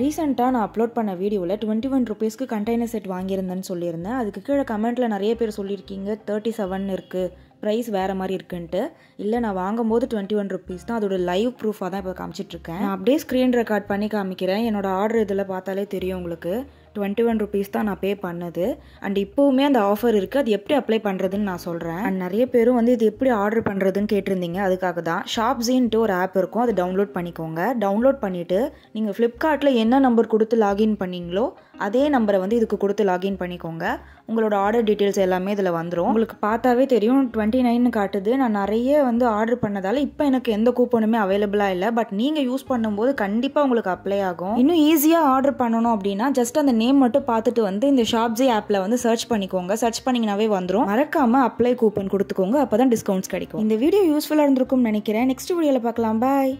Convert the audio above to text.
ரீசெண்டாக நான் அப்லோட் பண்ண வீடியோவில் டுவெண்ட்டி ஒன் ருபீஸ்க்கு கண்டெய்னர் செட் வாங்கியிருந்தேன்னு சொல்லியிருந்தேன் அதுக்கு கீழே கமெண்ட்டில் நிறைய பேர் சொல்லியிருக்கீங்க தேர்ட்டி செவன் இருக்குது ப்ரைஸ் வேறு மாதிரி இருக்குன்ட்டு இல்லை நான் வாங்கும்போது டுவெண்ட்டி ஒன் ருபீஸ் தான் அதோட லைவ் ப்ரூஃபாக தான் இப்போ காமிச்சிட்ருக்கேன் நான் அப்படியே ஸ்க்ரீன் ரெக்கார்ட் பண்ணி காமிக்கிறேன் என்னோடய ஆர்டர் இதில் பார்த்தாலே தெரியும் உங்களுக்கு டுவெண்ட்டி ஒன் ருபீஸ் தான் நான் பே பண்ணது அண்ட் இப்போவுமே அந்த ஆஃபர் இருக்குது அது எப்படி அப்ளை பண்ணுறதுன்னு நான் சொல்கிறேன் அண்ட் நிறைய பேரும் வந்து இது எப்படி ஆர்டர் பண்ணுறதுன்னு கேட்டிருந்தீங்க அதுக்காக தான் ஷாப் ஒரு ஆப் இருக்கும் அதை டவுன்லோட் பண்ணிக்கோங்க டவுன்லோட் பண்ணிவிட்டு நீங்கள் ஃப்ளிப்கார்ட்டில் என்ன நம்பர் கொடுத்து லாகின் பண்ணிங்களோ அதே நம்பரை வந்து இதுக்கு கொடுத்து லாகின் பண்ணிக்கோங்க உங்களோட ஆர்டர் டீட்டெயில்ஸ் எல்லாமே இதில் வந்துடும் உங்களுக்கு பார்த்தாவே தெரியும் டுவெண்ட்டி நைன் காட்டுது நான் நிறைய வந்து ஆர்டர் பண்ணதால் இப்போ எனக்கு எந்த கூப்பனுமே அவைலபிளாக இல்லை பட் நீங்கள் யூஸ் பண்ணும்போது கண்டிப்பாக உங்களுக்கு அப்ளை ஆகும் இன்னும் ஈஸியாக ஆர்டர் பண்ணணும் அப்படின்னா ஜஸ்ட் அந்த நேம் மட்டும் பார்த்துட்டு வந்து இந்த ஷாப்ஜி ஆப்பில் வந்து சர்ச் பண்ணிக்கோங்க சர்ச் பண்ணிங்கனாவே வந்துடும் மறக்காமல் அப்ளை கூப்பன் கொடுத்துக்கோங்க அப்போ தான் டிஸ்கவுண்ட்ஸ் கிடைக்கும் இந்த வீடியோ யூஸ்ஃபுல்லாக இருந்திருக்கும்னு நினைக்கிறேன் நெக்ஸ்ட் வீடியோவில் பார்க்கலாம் பாய்